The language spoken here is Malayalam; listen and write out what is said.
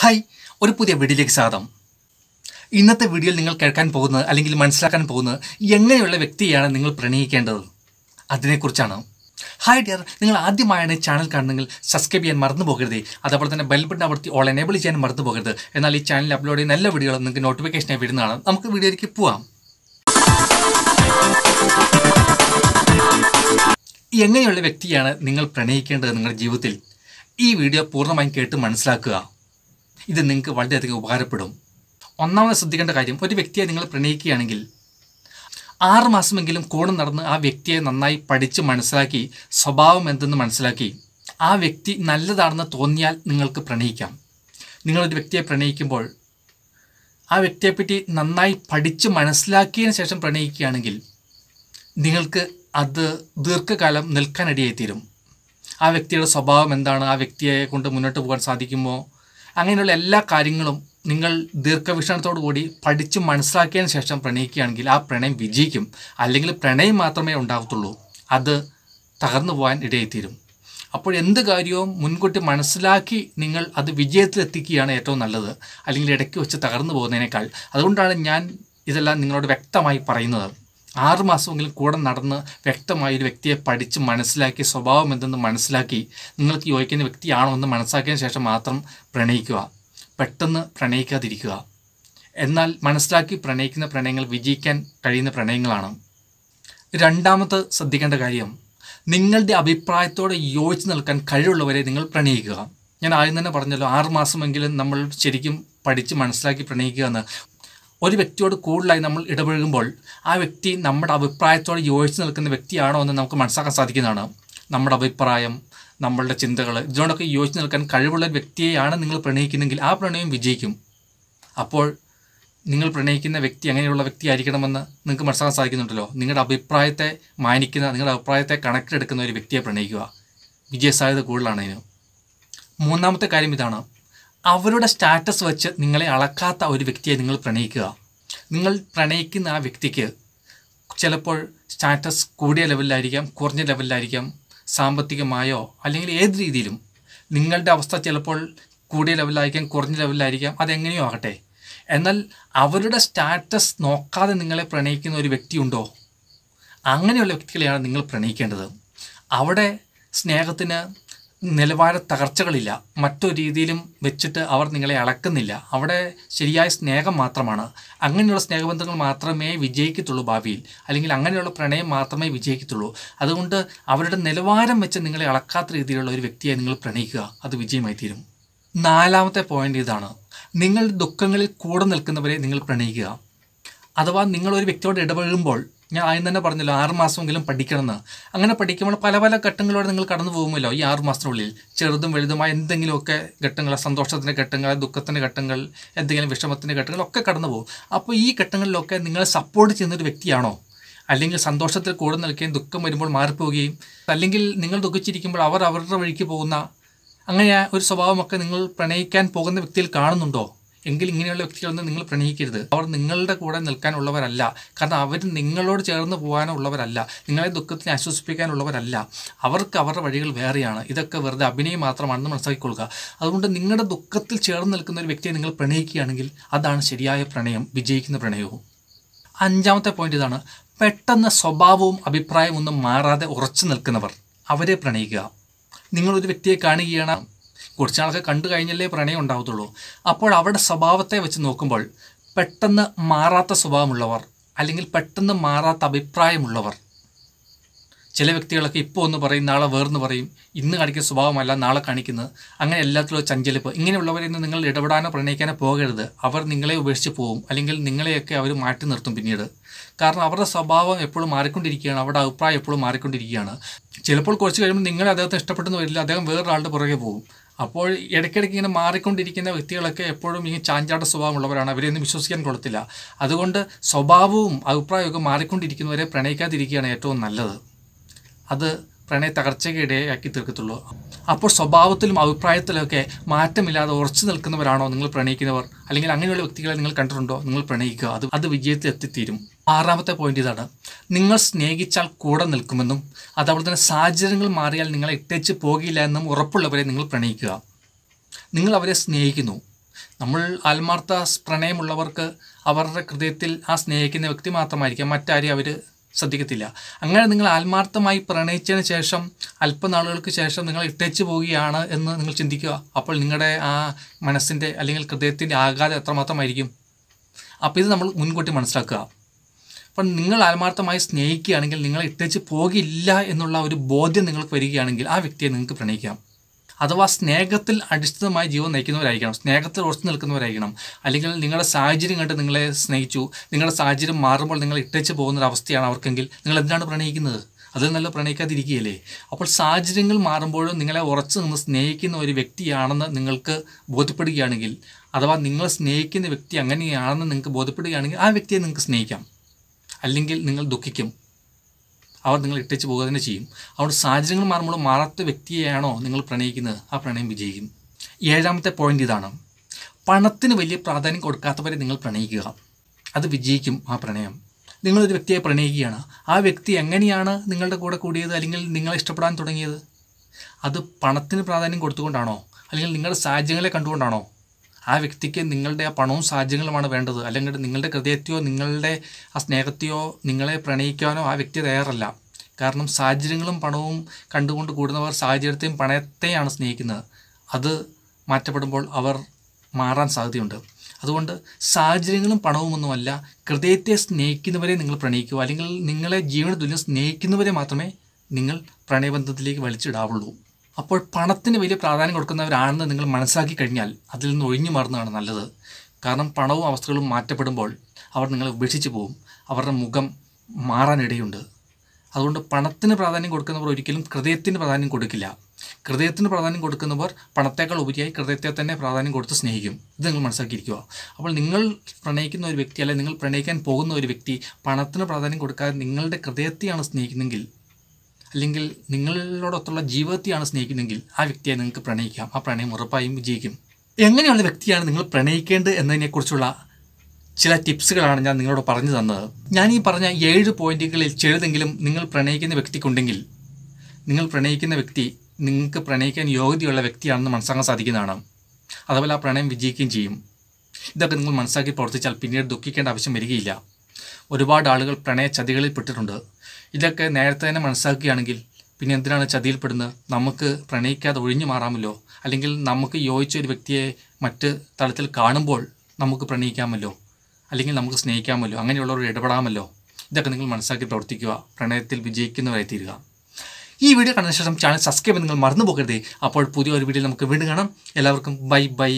ഹായ് ഒരു പുതിയ വീഡിയോയിലേക്ക് സ്വാഗതം ഇന്നത്തെ വീഡിയോയിൽ നിങ്ങൾ കേൾക്കാൻ പോകുന്നത് അല്ലെങ്കിൽ മനസ്സിലാക്കാൻ പോകുന്നത് എങ്ങനെയുള്ള വ്യക്തിയാണ് നിങ്ങൾ പ്രണയിക്കേണ്ടത് അതിനെക്കുറിച്ചാണ് ഹായ് ഡിയർ നിങ്ങൾ ആദ്യമായാണ് ചാനൽ കാണുന്നെങ്കിൽ സബ്സ്ക്രൈബ് ചെയ്യാൻ മറന്നു പോകരുത് അതേപോലെ തന്നെ ബെൽ ബട്ടൺ അമർത്തി ഓൾ എനേബിൾ ചെയ്യാൻ മറന്നു പോകരുത് എന്നാൽ ഈ ചാനൽ അപ്ലോഡ് ചെയ്യുന്ന എല്ലാ വീഡിയോകളും നിങ്ങൾക്ക് നോട്ടിഫിക്കേഷനായി വരുന്നതാണ് നമുക്ക് വീഡിയോയിലേക്ക് പോവാം എങ്ങനെയുള്ള വ്യക്തിയാണ് നിങ്ങൾ പ്രണയിക്കേണ്ടത് നിങ്ങളുടെ ജീവിതത്തിൽ ഈ വീഡിയോ പൂർണ്ണമായും കേട്ട് മനസ്സിലാക്കുക ഇത് നിങ്ങൾക്ക് വളരെയധികം ഉപകാരപ്പെടും ഒന്നാമത് ശ്രദ്ധിക്കേണ്ട കാര്യം ഒരു വ്യക്തിയെ നിങ്ങൾ പ്രണയിക്കുകയാണെങ്കിൽ ആറ് മാസമെങ്കിലും കൂടെ നടന്ന് ആ വ്യക്തിയെ നന്നായി പഠിച്ച് മനസ്സിലാക്കി സ്വഭാവം എന്തെന്ന് മനസ്സിലാക്കി ആ വ്യക്തി നല്ലതാണെന്ന് തോന്നിയാൽ നിങ്ങൾക്ക് പ്രണയിക്കാം നിങ്ങളൊരു വ്യക്തിയെ പ്രണയിക്കുമ്പോൾ ആ വ്യക്തിയെപ്പറ്റി നന്നായി പഠിച്ച് മനസ്സിലാക്കിയതിന് ശേഷം പ്രണയിക്കുകയാണെങ്കിൽ നിങ്ങൾക്ക് അത് ദീർഘകാലം നിൽക്കാനിടയായി തീരും ആ വ്യക്തിയുടെ സ്വഭാവം എന്താണ് ആ വ്യക്തിയെ കൊണ്ട് മുന്നോട്ട് പോകാൻ സാധിക്കുമോ അങ്ങനെയുള്ള എല്ലാ കാര്യങ്ങളും നിങ്ങൾ ദീർഘവീക്ഷണത്തോടു കൂടി പഠിച്ച് മനസ്സിലാക്കിയതിന് ശേഷം പ്രണയിക്കുകയാണെങ്കിൽ ആ പ്രണയം വിജയിക്കും അല്ലെങ്കിൽ പ്രണയം മാത്രമേ ഉണ്ടാകത്തുള്ളൂ അത് തകർന്നു പോകാൻ ഇടയെത്തീരും അപ്പോൾ എന്ത് കാര്യവും മുൻകൂട്ടി മനസ്സിലാക്കി നിങ്ങൾ അത് വിജയത്തിലെത്തിക്കുകയാണ് ഏറ്റവും നല്ലത് അല്ലെങ്കിൽ ഇടയ്ക്ക് വെച്ച് തകർന്നു പോകുന്നതിനേക്കാൾ അതുകൊണ്ടാണ് ഞാൻ ഇതെല്ലാം നിങ്ങളോട് വ്യക്തമായി പറയുന്നത് ആറുമാസമെങ്കിലും കൂടെ നടന്ന് വ്യക്തമായി ഒരു വ്യക്തിയെ പഠിച്ച് മനസ്സിലാക്കി സ്വഭാവം എന്തെന്ന് മനസ്സിലാക്കി നിങ്ങൾക്ക് യോജിക്കുന്ന വ്യക്തിയാണോ എന്ന് മനസ്സിലാക്കിയതിന് ശേഷം മാത്രം പ്രണയിക്കുക പെട്ടെന്ന് പ്രണയിക്കാതിരിക്കുക എന്നാൽ മനസ്സിലാക്കി പ്രണയിക്കുന്ന പ്രണയങ്ങൾ വിജയിക്കാൻ കഴിയുന്ന പ്രണയങ്ങളാണ് രണ്ടാമത് ശ്രദ്ധിക്കേണ്ട കാര്യം നിങ്ങളുടെ അഭിപ്രായത്തോടെ യോജിച്ച് നിൽക്കാൻ കഴിവുള്ളവരെ നിങ്ങൾ പ്രണയിക്കുക ഞാൻ ആദ്യം തന്നെ പറഞ്ഞല്ലോ ആറുമാസമെങ്കിലും നമ്മൾ ശരിക്കും പഠിച്ച് മനസ്സിലാക്കി പ്രണയിക്കുക എന്ന് ഒരു വ്യക്തിയോട് കൂടുതലായി നമ്മൾ ഇടപഴകുമ്പോൾ ആ വ്യക്തി നമ്മുടെ അഭിപ്രായത്തോട് യോജിച്ച് നിൽക്കുന്ന വ്യക്തിയാണോ എന്ന് നമുക്ക് മനസ്സിലാക്കാൻ സാധിക്കുന്നതാണ് നമ്മുടെ അഭിപ്രായം നമ്മളുടെ ചിന്തകൾ ഇതിനോടൊക്കെ യോജിച്ച് നിൽക്കാൻ കഴിവുള്ള വ്യക്തിയെയാണ് നിങ്ങൾ പ്രണയിക്കുന്നെങ്കിൽ ആ പ്രണയം വിജയിക്കും അപ്പോൾ നിങ്ങൾ പ്രണയിക്കുന്ന വ്യക്തി അങ്ങനെയുള്ള വ്യക്തി ആയിരിക്കണമെന്ന് നിങ്ങൾക്ക് മനസ്സിലാക്കാൻ സാധിക്കുന്നുണ്ടല്ലോ നിങ്ങളുടെ അഭിപ്രായത്തെ മാനിക്കുന്ന നിങ്ങളുടെ അഭിപ്രായത്തെ കണക്ട് എടുക്കുന്ന ഒരു വ്യക്തിയെ പ്രണയിക്കുക വിജയസാധ്യത കൂടുതലാണ് ഇതിന് മൂന്നാമത്തെ കാര്യം ഇതാണ് അവരുടെ സ്റ്റാറ്റസ് വെച്ച് നിങ്ങളെ അളക്കാത്ത ഒരു വ്യക്തിയെ നിങ്ങൾ പ്രണയിക്കുക നിങ്ങൾ പ്രണയിക്കുന്ന ആ വ്യക്തിക്ക് ചിലപ്പോൾ സ്റ്റാറ്റസ് കൂടിയ ലെവലിലായിരിക്കാം കുറഞ്ഞ ലെവലിലായിരിക്കാം സാമ്പത്തികമായോ അല്ലെങ്കിൽ ഏത് രീതിയിലും നിങ്ങളുടെ അവസ്ഥ ചിലപ്പോൾ കൂടിയ ലെവലിലായിരിക്കാം കുറഞ്ഞ ലെവലിലായിരിക്കാം അതെങ്ങനെയോ ആകട്ടെ എന്നാൽ അവരുടെ സ്റ്റാറ്റസ് നോക്കാതെ നിങ്ങളെ പ്രണയിക്കുന്ന ഒരു വ്യക്തിയുണ്ടോ അങ്ങനെയുള്ള വ്യക്തികളെയാണ് നിങ്ങൾ പ്രണയിക്കേണ്ടത് അവിടെ സ്നേഹത്തിന് നിലവാര തകർച്ചകളില്ല മറ്റു രീതിയിലും വെച്ചിട്ട് അവർ നിങ്ങളെ അളക്കുന്നില്ല അവിടെ ശരിയായ സ്നേഹം മാത്രമാണ് അങ്ങനെയുള്ള സ്നേഹബന്ധങ്ങൾ മാത്രമേ വിജയിക്കത്തുള്ളൂ ഭാവിയിൽ അല്ലെങ്കിൽ അങ്ങനെയുള്ള പ്രണയം മാത്രമേ വിജയിക്കത്തുള്ളൂ അതുകൊണ്ട് അവരുടെ നിലവാരം വെച്ച് നിങ്ങളെ അളക്കാത്ത രീതിയിലുള്ള ഒരു വ്യക്തിയെ നിങ്ങൾ പ്രണയിക്കുക അത് വിജയമായി തീരും നാലാമത്തെ പോയിന്റ് ഇതാണ് നിങ്ങളുടെ ദുഃഖങ്ങളിൽ കൂടെ നിൽക്കുന്നവരെ നിങ്ങൾ പ്രണയിക്കുക അഥവാ നിങ്ങളൊരു വ്യക്തിയോട് ഇടപഴകുമ്പോൾ ഞാൻ ആദ്യം തന്നെ പറഞ്ഞല്ലോ ആറ് മാസമെങ്കിലും എന്ന് അങ്ങനെ പഠിക്കുമ്പോൾ പല പല ഘട്ടങ്ങളോടെ നിങ്ങൾ കടന്നു പോകുമല്ലോ ഈ ആറ് മാസത്തിനുള്ളിൽ ചെറുതും വലുതുമായ എന്തെങ്കിലുമൊക്കെ ഘട്ടങ്ങൾ സന്തോഷത്തിൻ്റെ ഘട്ടങ്ങൾ ദുഃഖത്തിൻ്റെ ഘട്ടങ്ങൾ എന്തെങ്കിലും വിഷമത്തിൻ്റെ ഘട്ടങ്ങളൊക്കെ കടന്നു പോകും അപ്പോൾ ഈ ഘട്ടങ്ങളിലൊക്കെ നിങ്ങളെ സപ്പോർട്ട് ചെയ്യുന്നൊരു വ്യക്തിയാണോ അല്ലെങ്കിൽ സന്തോഷത്തിൽ കൂടെ നിൽക്കുകയും ദുഃഖം വരുമ്പോൾ മാറിപ്പോവുകയും അല്ലെങ്കിൽ നിങ്ങൾ ദുഃഖിച്ചിരിക്കുമ്പോൾ അവർ അവരുടെ വഴിക്ക് പോകുന്ന അങ്ങനെ ഒരു സ്വഭാവമൊക്കെ നിങ്ങൾ പ്രണയിക്കാൻ പോകുന്ന വ്യക്തിയിൽ കാണുന്നുണ്ടോ എങ്കിൽ ഇങ്ങനെയുള്ള വ്യക്തികളൊന്നും നിങ്ങൾ പ്രണയിക്കരുത് അവർ നിങ്ങളുടെ കൂടെ നിൽക്കാനുള്ളവരല്ല കാരണം അവർ നിങ്ങളോട് ചേർന്ന് പോകാനുള്ളവരല്ല നിങ്ങളെ ദുഃഖത്തിന് ആശ്വസിപ്പിക്കാനുള്ളവരല്ല അവർക്ക് അവരുടെ വഴികൾ വേറെയാണ് ഇതൊക്കെ വെറുതെ അഭിനയം മാത്രമാണെന്ന് മനസ്സിലാക്കിക്കൊള്ളുക അതുകൊണ്ട് നിങ്ങളുടെ ദുഃഖത്തിൽ ചേർന്ന് നിൽക്കുന്ന ഒരു വ്യക്തിയെ നിങ്ങൾ പ്രണയിക്കുകയാണെങ്കിൽ അതാണ് ശരിയായ പ്രണയം വിജയിക്കുന്ന പ്രണയവും അഞ്ചാമത്തെ പോയിന്റ് ഇതാണ് പെട്ടെന്ന് സ്വഭാവവും അഭിപ്രായവും ഒന്നും മാറാതെ ഉറച്ചു നിൽക്കുന്നവർ അവരെ പ്രണയിക്കുക നിങ്ങളൊരു വ്യക്തിയെ കാണുകയാണ് കുറച്ച് ആൾക്ക് കണ്ടു കഴിഞ്ഞല്ലേ പ്രണയം ഉണ്ടാവത്തുള്ളൂ അപ്പോൾ അവരുടെ സ്വഭാവത്തെ വെച്ച് നോക്കുമ്പോൾ പെട്ടെന്ന് മാറാത്ത സ്വഭാവമുള്ളവർ അല്ലെങ്കിൽ പെട്ടെന്ന് മാറാത്ത അഭിപ്രായമുള്ളവർ ചില വ്യക്തികളൊക്കെ ഇപ്പോൾ ഒന്ന് പറയും നാളെ വേർന്ന് പറയും ഇന്ന് കാണിക്കുന്ന സ്വഭാവമല്ല നാളെ കാണിക്കുന്നത് അങ്ങനെ എല്ലാത്തിലുള്ള ചഞ്ചലിപ്പ് ഇങ്ങനെയുള്ളവരെ നിങ്ങൾ ഇടപെടാനോ പ്രണയിക്കാനോ പോകരുത് അവർ നിങ്ങളെ ഉപേക്ഷിച്ച് പോകും അല്ലെങ്കിൽ നിങ്ങളെയൊക്കെ അവർ മാറ്റി നിർത്തും പിന്നീട് കാരണം അവരുടെ സ്വഭാവം എപ്പോഴും മാറിക്കൊണ്ടിരിക്കുകയാണ് അവരുടെ അഭിപ്രായം എപ്പോഴും മാറിക്കൊണ്ടിരിക്കുകയാണ് ചിലപ്പോൾ കുറച്ച് കഴിയുമ്പോൾ നിങ്ങളെ അദ്ദേഹത്തെ ഇഷ്ടപ്പെട്ടെന്ന് വരില്ല അദ്ദേഹം വേറൊരാളുടെ പുറകെ പോകും അപ്പോൾ ഇടയ്ക്കിടയ്ക്ക് ഇങ്ങനെ മാറിക്കൊണ്ടിരിക്കുന്ന വ്യക്തികളൊക്കെ എപ്പോഴും ഈ ചാഞ്ചാട്ട സ്വഭാവമുള്ളവരാണ് അവരെയൊന്നും വിശ്വസിക്കാൻ കൊടുത്തില്ല അതുകൊണ്ട് സ്വഭാവവും അഭിപ്രായമൊക്കെ മാറിക്കൊണ്ടിരിക്കുന്നവരെ പ്രണയിക്കാതിരിക്കുകയാണ് ഏറ്റവും നല്ലത് അത് പ്രണയ തകർച്ചയ്ക്ക് ഇടയാക്കി തീർക്കത്തുള്ളൂ അപ്പോൾ സ്വഭാവത്തിലും അഭിപ്രായത്തിലൊക്കെ മാറ്റമില്ലാതെ ഉറച്ചു നിൽക്കുന്നവരാണോ നിങ്ങൾ പ്രണയിക്കുന്നവർ അല്ലെങ്കിൽ അങ്ങനെയുള്ള വ്യക്തികളെ നിങ്ങൾ കണ്ടിട്ടുണ്ടോ നിങ്ങൾ പ്രണയിക്കുക അത് അത് വിജയത്തിൽ എത്തിത്തീരും ആറാമത്തെ പോയിന്റ് ഇതാണ് നിങ്ങൾ സ്നേഹിച്ചാൽ കൂടെ നിൽക്കുമെന്നും അതുപോലെ തന്നെ സാഹചര്യങ്ങൾ മാറിയാൽ നിങ്ങളെ ഇട്ടേച്ച് പോകില്ല എന്നും ഉറപ്പുള്ളവരെ നിങ്ങൾ പ്രണയിക്കുക നിങ്ങൾ അവരെ സ്നേഹിക്കുന്നു നമ്മൾ ആത്മാർത്ഥ പ്രണയമുള്ളവർക്ക് അവരുടെ ഹൃദയത്തിൽ ആ സ്നേഹിക്കുന്ന വ്യക്തി മാത്രമായിരിക്കാം മറ്റാരെയും അവർ ശ്രദ്ധിക്കത്തില്ല അങ്ങനെ നിങ്ങൾ ആത്മാർത്ഥമായി പ്രണയിച്ചതിന് ശേഷം അല്പനാളുകൾക്ക് ശേഷം നിങ്ങൾ ഇട്ടേച്ച് പോവുകയാണ് എന്ന് നിങ്ങൾ ചിന്തിക്കുക അപ്പോൾ നിങ്ങളുടെ ആ മനസ്സിൻ്റെ അല്ലെങ്കിൽ ഹൃദയത്തിൻ്റെ ആഘാതം എത്രമാത്രമായിരിക്കും അപ്പോൾ ഇത് നമ്മൾ മുൻകൂട്ടി മനസ്സിലാക്കുക അപ്പം നിങ്ങൾ ആത്മാർത്ഥമായി സ്നേഹിക്കുകയാണെങ്കിൽ നിങ്ങളെ ഇട്ടേച്ച് പോകില്ല എന്നുള്ള ഒരു ബോധ്യം നിങ്ങൾക്ക് വരികയാണെങ്കിൽ ആ വ്യക്തിയെ നിങ്ങൾക്ക് പ്രണയിക്കാം അഥവാ സ്നേഹത്തിൽ അടിസ്ഥിതമായി ജീവൻ നയിക്കുന്നവരായിരിക്കണം സ്നേഹത്തിൽ ഉറച്ചു നിൽക്കുന്നവരായിരിക്കണം അല്ലെങ്കിൽ നിങ്ങളുടെ സാഹചര്യം കണ്ട് നിങ്ങളെ സ്നേഹിച്ചു നിങ്ങളുടെ സാഹചര്യം മാറുമ്പോൾ നിങ്ങൾ ഇട്ടേച്ച് പോകുന്നൊരവസ്ഥയാണ് അവർക്കെങ്കിൽ നിങ്ങൾ എന്തിനാണ് പ്രണയിക്കുന്നത് അത് നല്ല പ്രണയിക്കാതിരിക്കുകയല്ലേ അപ്പോൾ സാഹചര്യങ്ങൾ മാറുമ്പോഴും നിങ്ങളെ ഉറച്ചു നിന്ന് സ്നേഹിക്കുന്ന ഒരു വ്യക്തിയാണെന്ന് നിങ്ങൾക്ക് ബോധ്യപ്പെടുകയാണെങ്കിൽ അഥവാ നിങ്ങളെ സ്നേഹിക്കുന്ന വ്യക്തി അങ്ങനെയാണെന്ന് നിങ്ങൾക്ക് ബോധ്യപ്പെടുകയാണെങ്കിൽ ആ വ്യക്തിയെ നിങ്ങൾക്ക് സ്നേഹിക്കാം അല്ലെങ്കിൽ നിങ്ങൾ ദുഃഖിക്കും അവർ നിങ്ങൾ ഇട്ടിച്ച് പോകുക തന്നെ ചെയ്യും അതുകൊണ്ട് സാഹചര്യങ്ങൾ മാറുമ്പോൾ മാറാത്ത വ്യക്തിയെയാണോ നിങ്ങൾ പ്രണയിക്കുന്നത് ആ പ്രണയം വിജയിക്കും ഏഴാമത്തെ പോയിന്റ് ഇതാണ് പണത്തിന് വലിയ പ്രാധാന്യം കൊടുക്കാത്തവരെ നിങ്ങൾ പ്രണയിക്കുക അത് വിജയിക്കും ആ പ്രണയം നിങ്ങളൊരു വ്യക്തിയെ പ്രണയിക്കുകയാണ് ആ വ്യക്തി എങ്ങനെയാണ് നിങ്ങളുടെ കൂടെ കൂടിയത് അല്ലെങ്കിൽ നിങ്ങളെ ഇഷ്ടപ്പെടാൻ തുടങ്ങിയത് അത് പണത്തിന് പ്രാധാന്യം കൊടുത്തുകൊണ്ടാണോ അല്ലെങ്കിൽ നിങ്ങളുടെ സാഹചര്യങ്ങളെ കണ്ടുകൊണ്ടാണോ ആ വ്യക്തിക്ക് നിങ്ങളുടെ ആ പണവും സാഹചര്യങ്ങളുമാണ് വേണ്ടത് അല്ലെങ്കിൽ നിങ്ങളുടെ ഹൃദയത്തെയോ നിങ്ങളുടെ ആ സ്നേഹത്തെയോ നിങ്ങളെ പ്രണയിക്കാനോ ആ വ്യക്തി തയ്യാറല്ല കാരണം സാഹചര്യങ്ങളും പണവും കണ്ടുകൊണ്ട് കൂടുന്നവർ സാഹചര്യത്തെയും പണത്തെയാണ് സ്നേഹിക്കുന്നത് അത് മാറ്റപ്പെടുമ്പോൾ അവർ മാറാൻ സാധ്യതയുണ്ട് അതുകൊണ്ട് സാഹചര്യങ്ങളും ഒന്നുമല്ല ഹൃദയത്തെ സ്നേഹിക്കുന്നവരെ നിങ്ങൾ പ്രണയിക്കുക അല്ലെങ്കിൽ നിങ്ങളെ ജീവന തുല്യം സ്നേഹിക്കുന്നവരെ മാത്രമേ നിങ്ങൾ പ്രണയബന്ധത്തിലേക്ക് വലിച്ചിടാവുള്ളൂ അപ്പോൾ പണത്തിന് വലിയ പ്രാധാന്യം കൊടുക്കുന്നവരാണെന്ന് നിങ്ങൾ മനസ്സിലാക്കി കഴിഞ്ഞാൽ അതിൽ നിന്ന് ഒഴിഞ്ഞു മാറുന്നതാണ് നല്ലത് കാരണം പണവും അവസ്ഥകളും മാറ്റപ്പെടുമ്പോൾ അവർ നിങ്ങളെ ഉപേക്ഷിച്ച് പോകും അവരുടെ മുഖം മാറാനിടയുണ്ട് അതുകൊണ്ട് പണത്തിന് പ്രാധാന്യം കൊടുക്കുന്നവർ ഒരിക്കലും ഹൃദയത്തിന് പ്രാധാന്യം കൊടുക്കില്ല ഹൃദയത്തിന് പ്രാധാന്യം കൊടുക്കുന്നവർ പണത്തേക്കാൾ ഉപരിയായി ഹൃദയത്തെ തന്നെ പ്രാധാന്യം കൊടുത്ത് സ്നേഹിക്കും ഇത് നിങ്ങൾ മനസ്സിലാക്കിയിരിക്കുക അപ്പോൾ നിങ്ങൾ പ്രണയിക്കുന്ന ഒരു വ്യക്തി അല്ലെങ്കിൽ നിങ്ങൾ പ്രണയിക്കാൻ പോകുന്ന ഒരു വ്യക്തി പണത്തിന് പ്രാധാന്യം കൊടുക്കാതെ നിങ്ങളുടെ ഹൃദയത്തെയാണ് സ്നേഹിക്കുന്നതെങ്കിൽ അല്ലെങ്കിൽ നിങ്ങളോടൊത്തുള്ള ജീവിതത്തെയാണ് സ്നേഹിക്കുന്നതെങ്കിൽ ആ വ്യക്തിയെ നിങ്ങൾക്ക് പ്രണയിക്കാം ആ പ്രണയം ഉറപ്പായും വിജയിക്കും എങ്ങനെയുള്ള വ്യക്തിയാണ് നിങ്ങൾ പ്രണയിക്കേണ്ടത് എന്നതിനെക്കുറിച്ചുള്ള ചില ടിപ്സുകളാണ് ഞാൻ നിങ്ങളോട് പറഞ്ഞു തന്നത് ഞാൻ ഈ പറഞ്ഞ ഏഴ് പോയിന്റുകളിൽ ചെറുതെങ്കിലും നിങ്ങൾ പ്രണയിക്കുന്ന വ്യക്തിക്കുണ്ടെങ്കിൽ നിങ്ങൾ പ്രണയിക്കുന്ന വ്യക്തി നിങ്ങൾക്ക് പ്രണയിക്കാൻ യോഗ്യതയുള്ള വ്യക്തിയാണെന്ന് മനസ്സിലാക്കാൻ സാധിക്കുന്നതാണ് അതുപോലെ ആ പ്രണയം വിജയിക്കുകയും ചെയ്യും ഇതൊക്കെ നിങ്ങൾ മനസ്സാക്കി പ്രവർത്തിച്ചാൽ പിന്നീട് ദുഃഖിക്കേണ്ട ആവശ്യം വരികയില്ല ഒരുപാട് ആളുകൾ പ്രണയ ചതികളിൽ പെട്ടിട്ടുണ്ട് ഇതൊക്കെ നേരത്തെ തന്നെ മനസ്സിലാക്കുകയാണെങ്കിൽ പിന്നെ എന്തിനാണ് ചതിയിൽപ്പെടുന്നത് നമുക്ക് പ്രണയിക്കാതെ ഒഴിഞ്ഞു മാറാമല്ലോ അല്ലെങ്കിൽ നമുക്ക് യോജിച്ച ഒരു വ്യക്തിയെ മറ്റ് തലത്തിൽ കാണുമ്പോൾ നമുക്ക് പ്രണയിക്കാമല്ലോ അല്ലെങ്കിൽ നമുക്ക് സ്നേഹിക്കാമല്ലോ അങ്ങനെയുള്ളവർ ഇടപെടാമല്ലോ ഇതൊക്കെ നിങ്ങൾ മനസ്സിലാക്കി പ്രവർത്തിക്കുക പ്രണയത്തിൽ വിജയിക്കുന്നവരായി തീരുക ഈ വീഡിയോ കണ്ടതിന് ശേഷം ചാനൽ സബ്സ്ക്രൈബ് നിങ്ങൾ മറന്നു പോകരുത് അപ്പോൾ പുതിയ ഒരു വീഡിയോ നമുക്ക് വീണ്ടും കാണാം എല്ലാവർക്കും ബൈ ബൈ